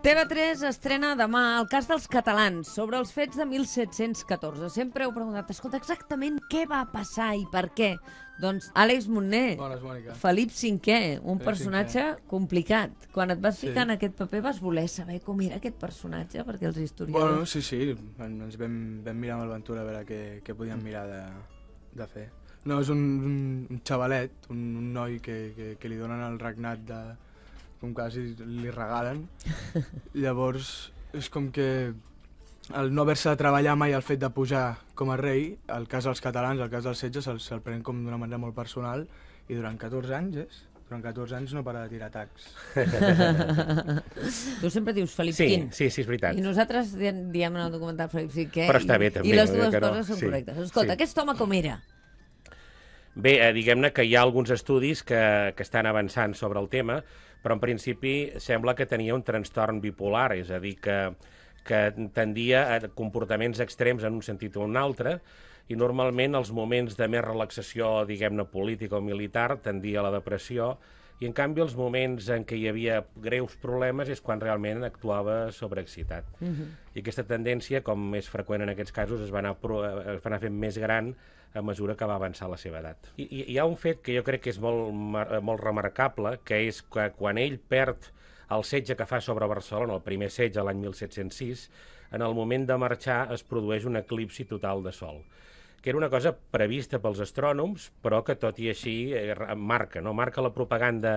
TV3 estrena demà el cas dels catalans sobre els fets de 1714. Sempre heu preguntat, escolta, exactament què va passar i per què? Doncs Àlex Montner, Bones, Felip V, un Felip personatge Cinquè. complicat. Quan et vas sí. ficar en aquest paper vas voler saber com era aquest personatge, perquè els historiadors... Bueno, sí, sí, ens vam, vam mirar amb l'aventura a veure què, què podíem mirar de, de fer. No, és un, un xavalet, un, un noi que, que, que li donen el regnat de, com quasi li regalen. Llavors, és com que el no haver-se de treballar mai el fet de pujar com a rei, el cas dels catalans, el cas dels setges, se'l se pren com d'una manera molt personal i durant 14 anys és... Durant 14 anys no para de tirar atacs. tu sempre dius Felip sí, Quint. Sí, sí, és veritat. I nosaltres diem en el documental Felip Quint Però està bé, també. I les dues no. coses són sí. correctes. Escolta, sí. aquest home com era? Bé, eh, diguem-ne que hi ha alguns estudis que, que estan avançant sobre el tema, però en principi sembla que tenia un trastorn bipolar, és a dir, que, que tendia a comportaments extrems en un sentit o un altre, i normalment els moments de més relaxació, diguem-ne, política o militar, tendia a la depressió, i en canvi els moments en què hi havia greus problemes és quan realment actuava sobreexcitat. Uh mhm. -huh. I aquesta tendència, com més freqüent en aquests casos, es va anar, pro, es va anar fent més gran a mesura que va avançar la seva edat. I, i hi ha un fet que jo crec que és molt, molt remarcable, que és que quan ell perd el setge que fa sobre Barcelona, el primer setge l'any 1706, en el moment de marxar es produeix un eclipsi total de sol que era una cosa prevista pels astrònoms, però que tot i així eh, marca, no? marca la propaganda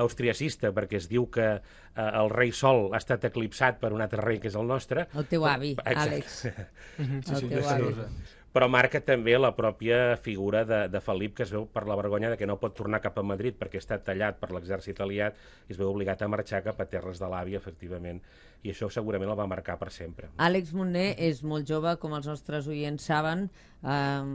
austriacista, perquè es diu que eh, el rei Sol ha estat eclipsat per un altre rei que és el nostre. El teu avi, Exacte. Àlex. sí, sí, el teu avi però marca també la pròpia figura de, de Felip, que es veu per la vergonya de que no pot tornar cap a Madrid perquè està tallat per l'exèrcit aliat i es veu obligat a marxar cap a terres de l'àvia, efectivament, i això segurament el va marcar per sempre. Àlex Monner és molt jove, com els nostres oients saben, eh,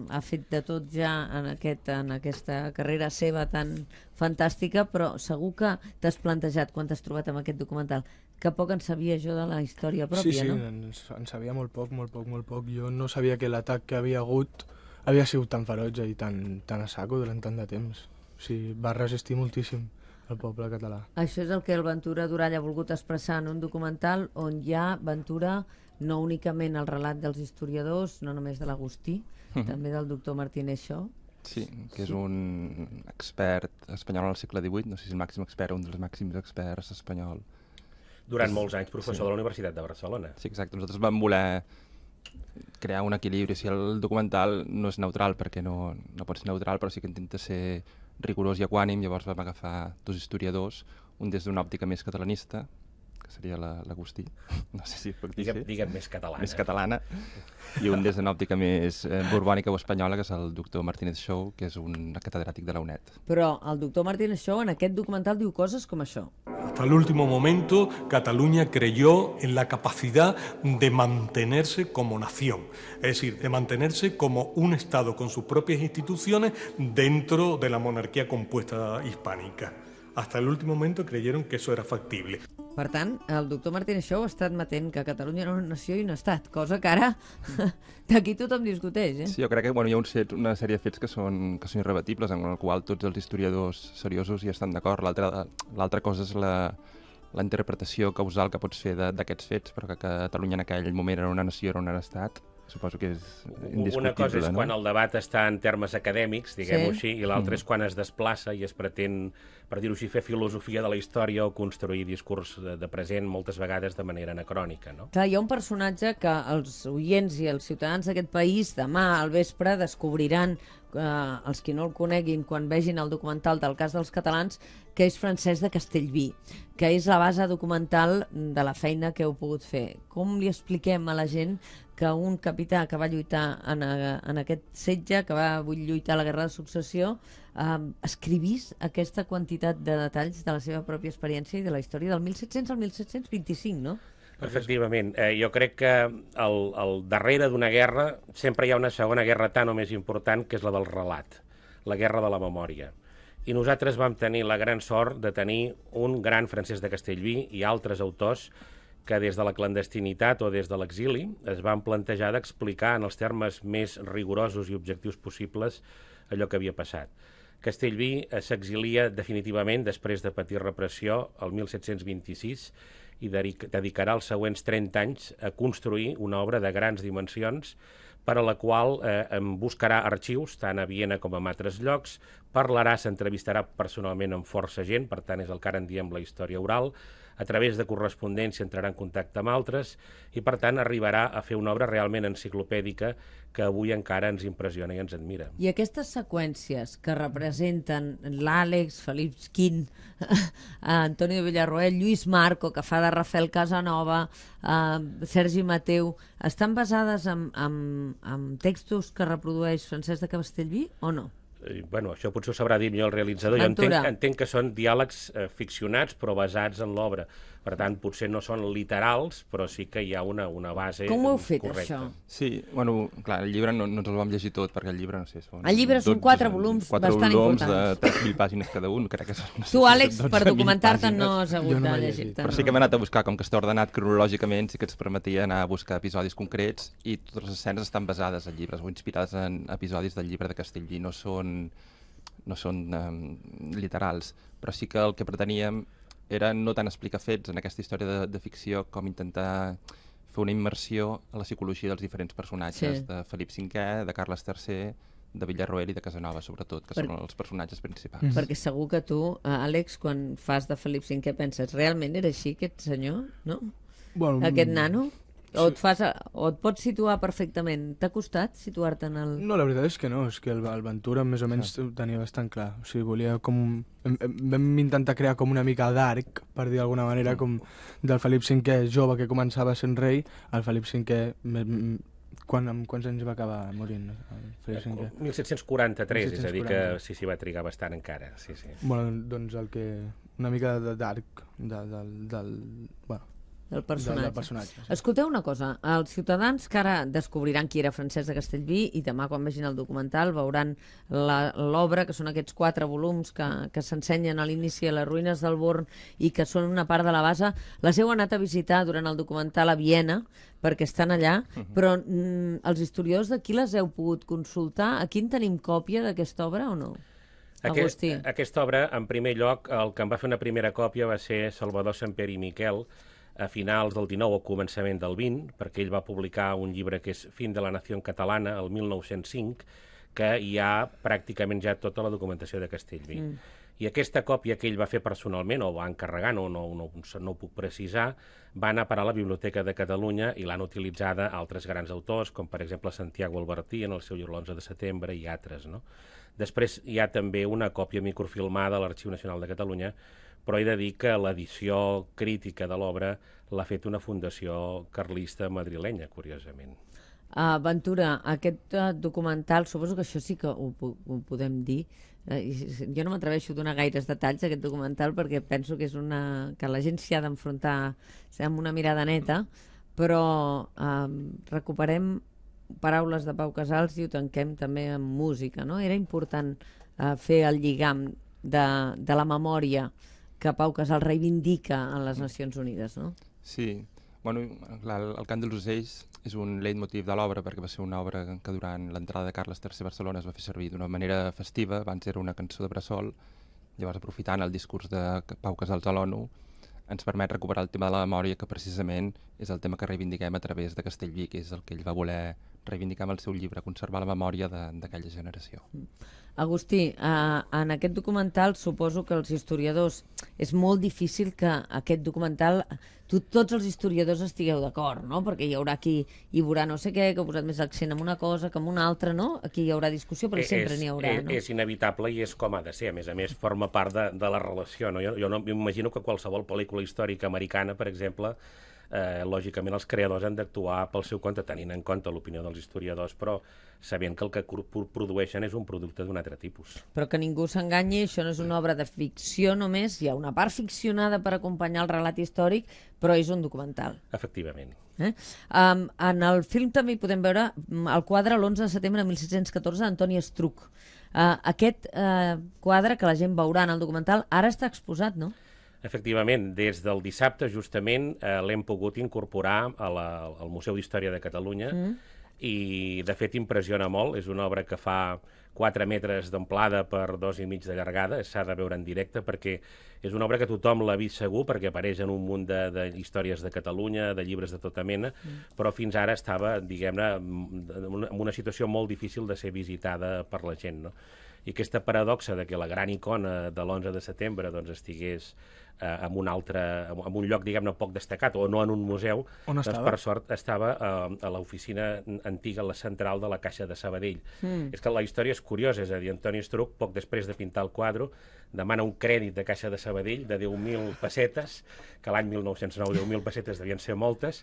ha fet de tot ja en, aquest, en aquesta carrera seva tan fantàstica, però segur que t'has plantejat quan t'has trobat amb aquest documental que poc en sabia jo de la història pròpia, sí, sí, no? Sí, en, en sabia molt poc, molt poc, molt poc. Jo no sabia que l'atac que havia hagut havia sigut tan feroig i tan, tan a saco durant tant de temps. O sigui, va resistir moltíssim el poble català. Això és el que el Ventura Durall ha volgut expressar en un documental on hi ha Ventura no únicament el relat dels historiadors, no només de l'Agustí, mm -hmm. també del doctor Martínez Xó, Sí, que és sí. un expert espanyol al segle XVIII, no sé si el màxim expert, un dels màxims experts espanyol durant molts anys professor sí. de la Universitat de Barcelona. Sí, exacte. Nosaltres vam voler crear un equilibri. Si el documental no és neutral, perquè no, no pot ser neutral, però sí que intenta ser rigorós i equànim, llavors vam agafar dos historiadors, un des d'una òptica més catalanista, que seria l'Agustí, la, no sé si puc dir digue'm, digue'm més catalana. Més catalana, i un des d'una òptica més eh, borbònica o espanyola, que és el doctor Martínez Show, que és un catedràtic de la UNED. Però el doctor Martínez Show en aquest documental diu coses com això. Hasta el último momento, Cataluña creyó en la capacidad de mantenerse como nación, es decir, de mantenerse como un Estado con sus propias instituciones dentro de la monarquía compuesta hispánica. Hasta el último momento creyeron que eso era factible. Per tant, el doctor Martínez Show està admetent que Catalunya era una nació i un estat, cosa que ara d'aquí tothom discuteix. Eh? Sí, jo crec que bueno, hi ha un set, una sèrie de fets que són, que són irrebatibles, en el qual tots els historiadors seriosos hi estan d'acord. L'altra cosa és la, la interpretació causal que pots fer d'aquests fets, però que Catalunya en aquell moment era una nació, era un estat, suposo que és indiscutible. Una cosa és no? quan el debat està en termes acadèmics, diguem-ho sí. així, i l'altra mm. és quan es desplaça i es pretén, per dir-ho així, fer filosofia de la història o construir discurs de, de present moltes vegades de manera anacrònica. No? Clar, hi ha un personatge que els oients i els ciutadans d'aquest país demà al vespre descobriran eh, els qui no el coneguin quan vegin el documental del cas dels catalans que és Francesc de Castellví, que és la base documental de la feina que heu pogut fer. Com li expliquem a la gent que un capità que va lluitar en, a, en aquest setge, que va vull lluitar a la Guerra de Successió, eh, escrivís aquesta quantitat de detalls de la seva pròpia experiència i de la història del 1700 al 1725, no? Efectivament. Eh, jo crec que el, el darrere d'una guerra sempre hi ha una segona guerra tan o més important, que és la del relat, la guerra de la memòria i nosaltres vam tenir la gran sort de tenir un gran Francesc de Castellví i altres autors que des de la clandestinitat o des de l'exili es van plantejar d'explicar en els termes més rigorosos i objectius possibles allò que havia passat. Castellví s'exilia definitivament després de patir repressió el 1726 i dedicarà els següents 30 anys a construir una obra de grans dimensions per a la qual eh, em buscarà arxius, tant a Viena com a altres llocs, parlarà, s'entrevistarà personalment amb força gent, per tant és el que ara en diem la història oral, a través de correspondència entrarà en contacte amb altres i, per tant, arribarà a fer una obra realment enciclopèdica que avui encara ens impressiona i ens admira. I aquestes seqüències que representen l'Àlex, Felip Quint, Antonio Villarroel, Lluís Marco, que fa de Rafael Casanova, eh, Sergi Mateu, estan basades en, en, en textos que reprodueix Francesc de Castellví o no? Eh, bueno, això potser ho sabrà dir millor el realitzador, Ventura. jo entenc, entenc que són diàlegs eh, ficcionats però basats en l'obra. Per tant, potser no són literals, però sí que hi ha una, una base Com ho heu fet, correcta. això? Sí, bueno, clar, el llibre no, no ens el vam llegir tot, perquè el llibre, no sé... Són el llibre són quatre volums quatre bastant volums importants. Quatre volums de 3.000 pàgines cada un, crec que són... No tu, Àlex, per documentar-te no has hagut no de llegir-te. Però sí que hem anat a buscar, com que està ordenat cronològicament, sí que ens permetia anar a buscar episodis concrets i totes les escenes estan basades en llibres o inspirades en episodis del llibre de Castellví, no són no són eh, literals, però sí que el que preteníem era no tant explicar fets en aquesta història de, de ficció com intentar fer una immersió a la psicologia dels diferents personatges, sí. de Felip V, de Carles III, de Villarroel i de Casanova, sobretot, que per... són els personatges principals. Mm. Perquè segur que tu, eh, Àlex, quan fas de Felip V, penses, realment era així aquest senyor, no? Bueno, Aquest nano? O et, fas, o et pots situar perfectament. T'ha costat situar-te en el... No, la veritat és que no, és que el, el Ventura més o menys ho tenia bastant clar. O sigui, volia com... Vam intentar crear com una mica d'arc, per dir d'alguna manera, mm. com del Felip V jove que començava sent rei, al Felip V quan, amb quants anys va acabar morint? El 1743, 1743, eh, és a dir que sí, sí, va trigar bastant encara. Sí, sí. Bueno, doncs el que... una mica d'arc de, de, del... del bueno, del personatge. Del, del personatge sí. Escolteu una cosa, els ciutadans que ara descobriran qui era Francesc de Castellví i demà quan vegin el documental veuran l'obra, que són aquests quatre volums que, que s'ensenyen a l'inici a les ruïnes del Born i que són una part de la base, les heu anat a visitar durant el documental a Viena perquè estan allà, uh mhm. -huh. però mm, els historiadors d'aquí les heu pogut consultar. Aquí quin tenim còpia d'aquesta obra o no? Aquest, Agustí. Aquesta obra, en primer lloc, el que en va fer una primera còpia va ser Salvador Samper i Miquel, a finals del 19 o començament del 20, perquè ell va publicar un llibre que és Fin de la Nació Catalana, el 1905, que hi ha pràcticament ja tota la documentació de Castellví. Mm. I aquesta còpia que ell va fer personalment, o va encarregar, no, no, no, no ho puc precisar, va anar a parar a la Biblioteca de Catalunya i l'han utilitzada altres grans autors, com per exemple Santiago Albertí en el seu llibre l'11 de setembre i altres. No? Després hi ha també una còpia microfilmada a l'Arxiu Nacional de Catalunya però he de dir que l'edició crítica de l'obra l'ha fet una fundació carlista madrilenya, curiosament. Uh, Ventura, aquest uh, documental, suposo que això sí que ho, ho podem dir, uh, jo no m'atreveixo a donar gaires detalls a aquest documental perquè penso que és una que la gent s'hi ha d'enfrontar amb una mirada neta, però uh, recuperem paraules de Pau Casals i ho tanquem també amb música, no? Era important uh, fer el lligam de, de la memòria, que Pau Casal reivindica en les Nacions Unides, no? Sí, bueno, clar, el cant dels ocells és un leitmotiv de l'obra perquè va ser una obra que durant l'entrada de Carles III a Barcelona es va fer servir d'una manera festiva, abans era una cançó de bressol, llavors aprofitant el discurs de Pau Casals a l'ONU, ens permet recuperar el tema de la memòria que precisament és el tema que reivindiquem a través de Castellví, que és el que ell va voler reivindicar amb el seu llibre, conservar la memòria d'aquella generació. Mm. Agustí, eh, en aquest documental suposo que els historiadors... És molt difícil que aquest documental... Tu, tots els historiadors estigueu d'acord, no? Perquè hi haurà qui hi veurà no sé què, que ha posat més accent en una cosa que en una altra, no? Aquí hi haurà discussió, però e-, sempre n'hi haurà, e-, no? És inevitable i és com ha de ser. A més a més, forma part de, de la relació, no? Jo, jo no m'imagino que qualsevol pel·lícula històrica americana, per exemple, eh, lògicament els creadors han d'actuar pel seu compte, tenint en compte l'opinió dels historiadors, però sabent que el que produeixen és un producte d'un altre tipus. Però que ningú s'enganyi, això no és una obra de ficció només, hi ha una part ficcionada per acompanyar el relat històric, però és un documental. Efectivament. Eh? Um, en el film també podem veure mm, el quadre l'11 de setembre de 1714 d'Antoni Estruc. Uh, aquest uh, quadre que la gent veurà en el documental ara està exposat, no? Efectivament, des del dissabte justament eh, l'hem pogut incorporar a la, al Museu d'Història de Catalunya mm. i de fet impressiona molt, és una obra que fa 4 metres d'amplada per dos i mig de llargada, s'ha de veure en directe perquè és una obra que tothom l'ha vist segur perquè apareix en un munt de, de històries de Catalunya, de llibres de tota mena, mm. però fins ara estava, diguem-ne, en una situació molt difícil de ser visitada per la gent, no? I aquesta paradoxa de que la gran icona de l'11 de setembre doncs, estigués eh, en un altre, en un lloc, diguem-ne, poc destacat, o no en un museu, On doncs, per sort, estava eh, a l'oficina antiga, la central de la Caixa de Sabadell. Mm. És que la història és curiosa, és a dir, Antoni Estruc, poc després de pintar el quadre, demana un crèdit de Caixa de Sabadell de 10.000 pessetes, que l'any 1909 10.000 pessetes devien ser moltes,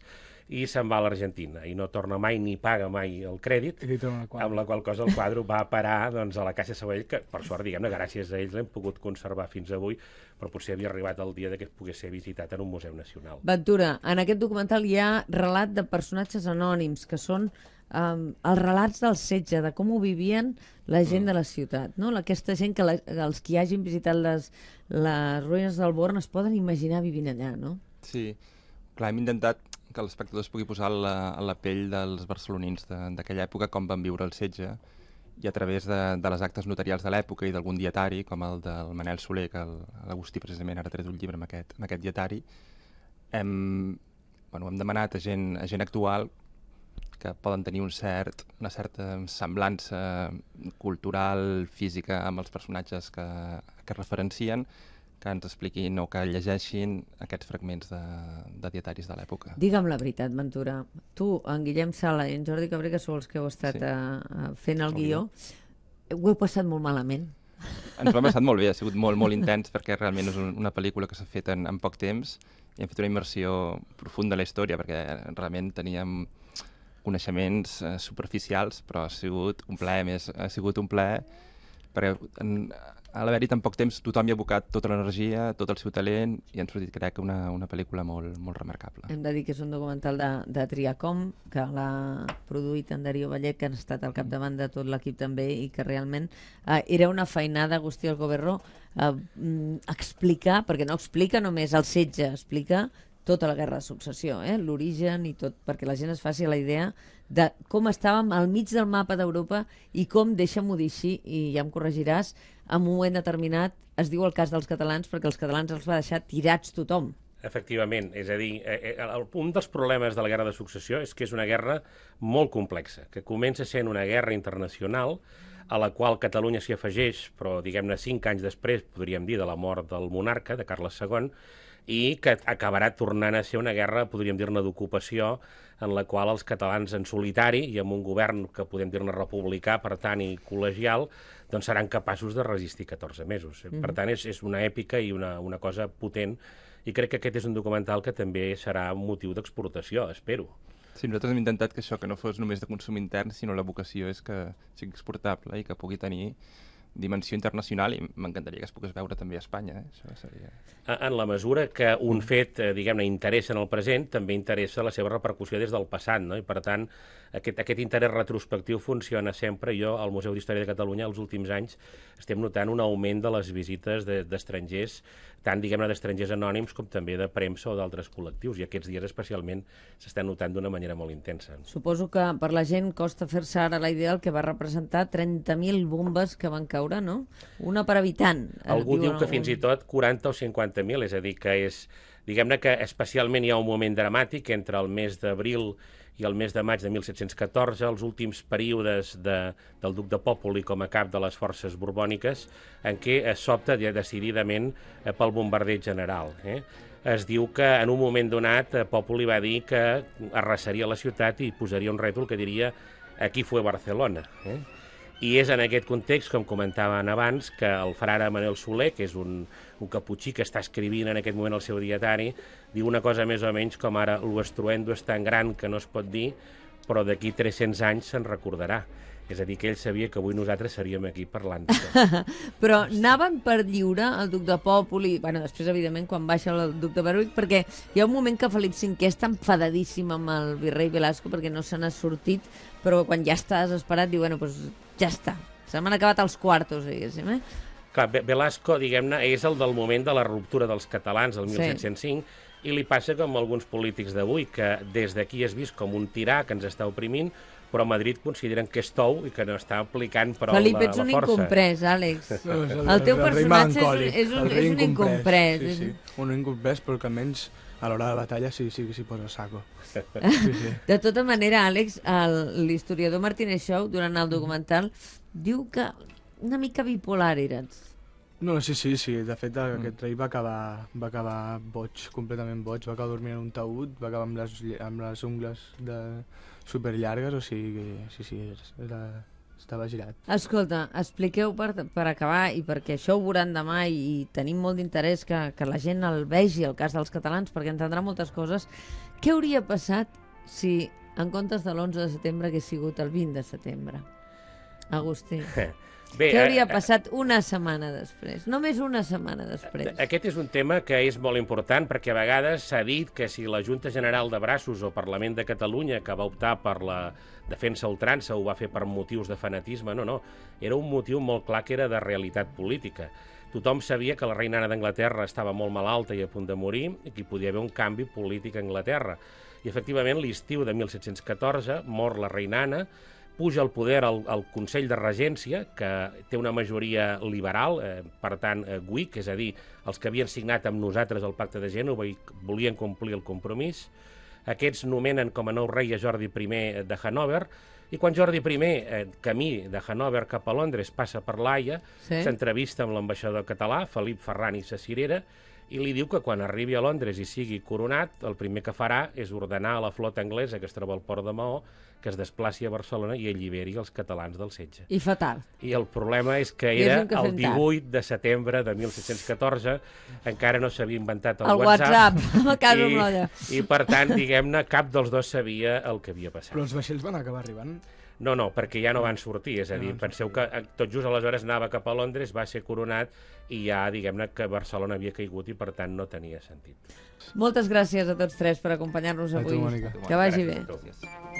i se'n va a l'Argentina i no torna mai ni paga mai el crèdit, amb la qual cosa el quadro va parar doncs, a la Caixa Sabadell, que per sort, diguem-ne, gràcies a ells l'hem pogut conservar fins avui, però potser havia arribat el dia que es pogués ser visitat en un museu nacional. Ventura, en aquest documental hi ha relat de personatges anònims, que són um, els relats del setge, de com ho vivien la gent mm. de la ciutat. No? Aquesta gent que la, els que hagin visitat les, les ruïnes del Born es poden imaginar vivint allà, no? Sí, clar, hem intentat que l'espectador es pugui posar a la, a la pell dels barcelonins d'aquella de, època, com van viure el setge, i a través de, de les actes notarials de l'època i d'algun dietari, com el del Manel Soler, que l'Agustí precisament ara ha tret un llibre amb aquest, amb aquest dietari, hem, bueno, hem demanat a gent, a gent actual que poden tenir un cert, una certa semblança cultural, física, amb els personatges que, que referencien, que ens expliquin o que llegeixin aquests fragments de, de dietaris de l'època. Digue'm la veritat, Ventura. Tu, en Guillem Sala i en Jordi Cabré, que sou els que heu estat sí. a, eh, a eh, fent el guió, guió, ho heu passat molt malament. Ens ho hem passat molt bé, ha sigut molt, molt intens, perquè realment és un, una pel·lícula que s'ha fet en, en poc temps i hem fet una immersió profunda a la història, perquè realment teníem coneixements eh, superficials, però ha sigut un plaer més, ha sigut un plaer perquè en, a l'haver-hi tan poc temps tothom hi ha abocat tota l'energia, tot el seu talent i han sortit, crec, una, una pel·lícula molt, molt remarcable. Hem de dir que és un documental de, de Triacom, que l'ha produït en Darío Vallec, que han estat al capdavant de tot l'equip també i que realment eh, era una feinada, Agustí Algoberro, eh, mm, explicar, perquè no explica només el setge, explica tota la guerra de successió, eh? l'origen i tot, perquè la gent es faci la idea de com estàvem al mig del mapa d'Europa i com, deixa-m'ho dir així, i ja em corregiràs, en un moment determinat es diu el cas dels catalans perquè els catalans els va deixar tirats tothom. Efectivament, és a dir, eh, eh, un dels problemes de la guerra de successió és que és una guerra molt complexa, que comença sent una guerra internacional a la qual Catalunya s'hi afegeix, però diguem-ne cinc anys després, podríem dir, de la mort del monarca, de Carles II, i que acabarà tornant a ser una guerra, podríem dir-ne, d'ocupació, en la qual els catalans en solitari i amb un govern que podem dir-ne republicà, per tant, i col·legial, doncs seran capaços de resistir 14 mesos. Mm -hmm. Per tant, és, és una èpica i una, una cosa potent i crec que aquest és un documental que també serà motiu d'exportació, espero. Sí, nosaltres hem intentat que això, que no fos només de consum intern, sinó la vocació és que sigui exportable i que pugui tenir dimensió internacional i m'encantaria que es pogués veure també a Espanya. Eh? Això seria... En la mesura que un fet, eh, diguem-ne, interessa en el present, també interessa la seva repercussió des del passat, no? i per tant aquest, aquest interès retrospectiu funciona sempre. Jo, al Museu d'Història de Catalunya, els últims anys estem notant un augment de les visites d'estrangers, de, tant, diguem-ne, d'estrangers anònims com també de premsa o d'altres col·lectius, i aquests dies especialment s'estan notant d'una manera molt intensa. Suposo que per la gent costa fer-se ara la idea del que va representar 30.000 bombes que van caure, no? Una per habitant. Eh, Algú diu que algun... fins i tot 40 o 50.000, és a dir, que és... Diguem-ne que especialment hi ha un moment dramàtic entre el mes d'abril i el mes de maig de 1714, els últims períodes de, del duc de Pòpoli com a cap de les forces borbòniques, en què es s'opta decididament eh, pel bombarder general. Eh? Es diu que en un moment donat eh, Pòpoli va dir que arrasaria la ciutat i posaria un rètol que diria «Aquí fue Barcelona». Eh? I és en aquest context, com comentaven abans, que el frare Manuel Soler, que és un, un caputxí que està escrivint en aquest moment el seu dietari, diu una cosa més o menys com ara «L'esstruendo és tan gran que no es pot dir, però d'aquí 300 anys se'n recordarà». És a dir, que ell sabia que avui nosaltres seríem aquí parlant. Però anaven per lliure el duc de i, bueno, després, evidentment, quan baixa el duc de Berwick, perquè hi ha un moment que Felip V està enfadadíssim amb el virrei Velasco perquè no se n'ha sortit, però quan ja està desesperat diu, bueno, doncs ja està. Se m'han acabat els quartos, diguéssim, eh? Clar, Velasco, diguem-ne, és el del moment de la ruptura dels catalans, el 1705, sí. i li passa com alguns polítics d'avui, que des d'aquí es vist com un tirà que ens està oprimint, però a Madrid consideren que és tou i que no està aplicant prou Felip, la, la força. Felip, ets un incomprès, Àlex. No, el, el, el teu el personatge és, és, un, és un incomprès. Sí, sí. Un incomprès, però que almenys a l'hora de la batalla sí, sí que sí, posa saco. Sí, sí. De tota manera, Àlex, l'historiador Martínez Show, durant el documental, diu que una mica bipolar eres. No, sí, sí, sí. De fet, mm. aquest rei va acabar, va acabar boig, completament boig. Va acabar dormint en un taüt, va acabar amb les, amb les ungles de superllargues, o sigui que sí, sí, era, estava girat. Escolta, expliqueu per, per acabar i perquè això ho veuran demà i, i tenim molt d'interès que, que la gent el vegi, el cas dels catalans, perquè entendrà moltes coses. Què hauria passat si en comptes de l'11 de setembre hagués sigut el 20 de setembre? Agustí. Bé, Què eh, hauria eh, passat una setmana després? Només una setmana després. Aquest és un tema que és molt important perquè a vegades s'ha dit que si la Junta General de Braços o Parlament de Catalunya que va optar per la defensa ultrança ho va fer per motius de fanatisme, no, no. Era un motiu molt clar que era de realitat política. Tothom sabia que la reina Anna d'Anglaterra estava molt malalta i a punt de morir i que hi podia haver un canvi polític a Anglaterra. I efectivament l'estiu de 1714 mor la reina Anna puja al poder el, el Consell de Regència, que té una majoria liberal, eh, per tant, eh, GUIC, és a dir, els que havien signat amb nosaltres el pacte de Gènova i volien complir el compromís. Aquests nomenen com a nou rei a Jordi I eh, de Hanover, i quan Jordi I, eh, camí de Hanover cap a Londres, passa per l'Aia, s'entrevista sí. amb l'ambaixador català, Felip Ferran i Cacirera, i li diu que quan arribi a Londres i sigui coronat, el primer que farà és ordenar a la flota anglesa que es troba al port de Maó que es desplaci a Barcelona i alliberi els catalans del setge. I fatal. I el problema és que era que el 18 de setembre de 1714, encara no s'havia inventat el, el WhatsApp. WhatsApp. I, I, per tant, diguem-ne, cap dels dos sabia el que havia passat. Però els vaixells van acabar arribant no, no, perquè ja no ah. van sortir, és a dir, ah. penseu que eh, tot just aleshores anava cap a Londres, va ser coronat i ja, diguem-ne, que Barcelona havia caigut i, per tant, no tenia sentit. Moltes gràcies a tots tres per acompanyar-nos avui. A tu, Que vagi bé. Gràcies.